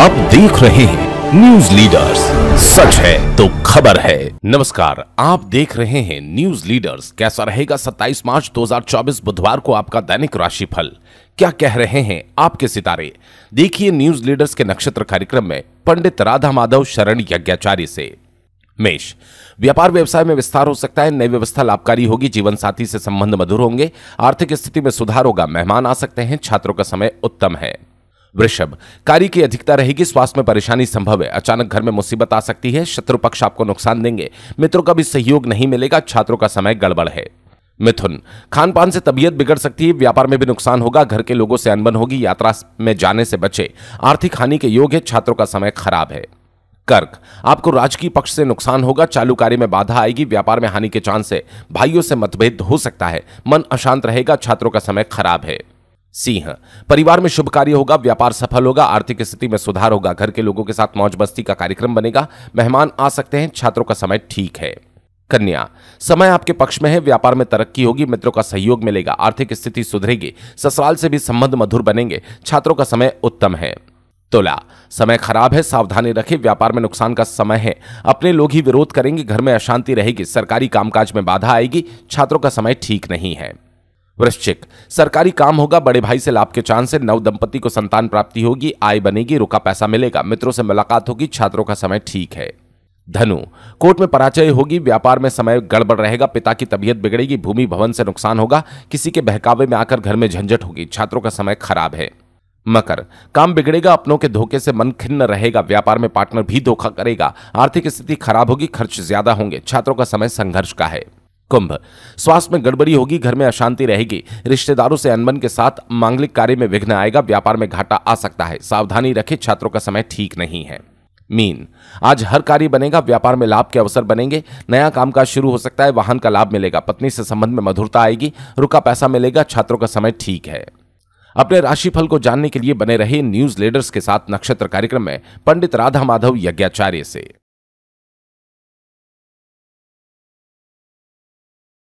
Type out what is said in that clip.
आप देख रहे हैं न्यूज लीडर्स सच है तो खबर है नमस्कार आप देख रहे हैं न्यूज लीडर्स कैसा रहेगा 27 मार्च 2024 बुधवार को आपका दैनिक राशिफल क्या कह रहे हैं आपके सितारे देखिए न्यूज लीडर्स के नक्षत्र कार्यक्रम में पंडित राधा माधव शरण यज्ञाचार्य से मेष व्यापार व्यवसाय में विस्तार हो सकता है नई व्यवस्था लाभकारी होगी जीवन साथी से संबंध मधुर होंगे आर्थिक स्थिति में सुधार होगा मेहमान आ सकते हैं छात्रों का समय उत्तम है वृषभ कार्य की अधिकता रहेगी स्वास्थ्य में परेशानी संभव है अचानक घर में मुसीबत आ सकती है शत्रु पक्ष आपको नुकसान देंगे मित्रों का भी सहयोग नहीं मिलेगा छात्रों का समय गड़बड़ है मिथुन खान पान से तबीयत बिगड़ सकती है व्यापार में भी नुकसान होगा घर के लोगों से अनबन होगी यात्रा में जाने से बचे आर्थिक हानि के योग है छात्रों का समय खराब है कर्क आपको राजकीय पक्ष से नुकसान होगा चालू कार्य में बाधा आएगी व्यापार में हानि के चांस है भाइयों से मतभेद हो सकता है मन अशांत रहेगा छात्रों का समय खराब है सिंह परिवार में शुभ कार्य होगा व्यापार सफल होगा आर्थिक स्थिति में सुधार होगा घर के लोगों के साथ मौज मस्ती का कार्यक्रम बनेगा मेहमान आ सकते हैं छात्रों का समय ठीक है कन्या समय आपके पक्ष में है व्यापार में तरक्की होगी मित्रों का सहयोग मिलेगा आर्थिक स्थिति सुधरेगी ससुराल से भी संबंध मधुर बनेंगे छात्रों का समय उत्तम है तुला समय खराब है सावधानी रखें व्यापार में नुकसान का समय है अपने लोग ही विरोध करेंगे घर में अशांति रहेगी सरकारी कामकाज में बाधा आएगी छात्रों का समय ठीक नहीं है वृश्चिक सरकारी काम होगा बड़े भाई से लाभ के चांस है नव दंपति को संतान प्राप्ति होगी आय बनेगी रुका पैसा मिलेगा मित्रों से मुलाकात होगी छात्रों का समय ठीक है धनु कोर्ट में पराजय होगी व्यापार में समय गड़बड़ रहेगा पिता की तबीयत बिगड़ेगी भूमि भवन से नुकसान होगा किसी के बहकावे में आकर घर में झंझट होगी छात्रों का समय खराब है मकर काम बिगड़ेगा अपनों के धोखे से मन खिन्न रहेगा व्यापार में पार्टनर भी धोखा करेगा आर्थिक स्थिति खराब होगी खर्च ज्यादा होंगे छात्रों का समय संघर्ष का है कुंभ स्वास्थ्य में गड़बड़ी होगी घर में अशांति रहेगी रिश्तेदारों से अनबन के साथ मांगलिक कार्य में विघ्न आएगा व्यापार में घाटा आ सकता है सावधानी रखे छात्रों का समय ठीक नहीं है मीन आज हर कार्य बनेगा व्यापार में लाभ के अवसर बनेंगे नया काम काज शुरू हो सकता है वाहन का लाभ मिलेगा पत्नी से संबंध में मधुरता आएगी रुका पैसा मिलेगा छात्रों का समय ठीक है अपने राशिफल को जानने के लिए बने रहे न्यूज लीडर्स के साथ नक्षत्र कार्यक्रम में पंडित राधा माधव यज्ञाचार्य से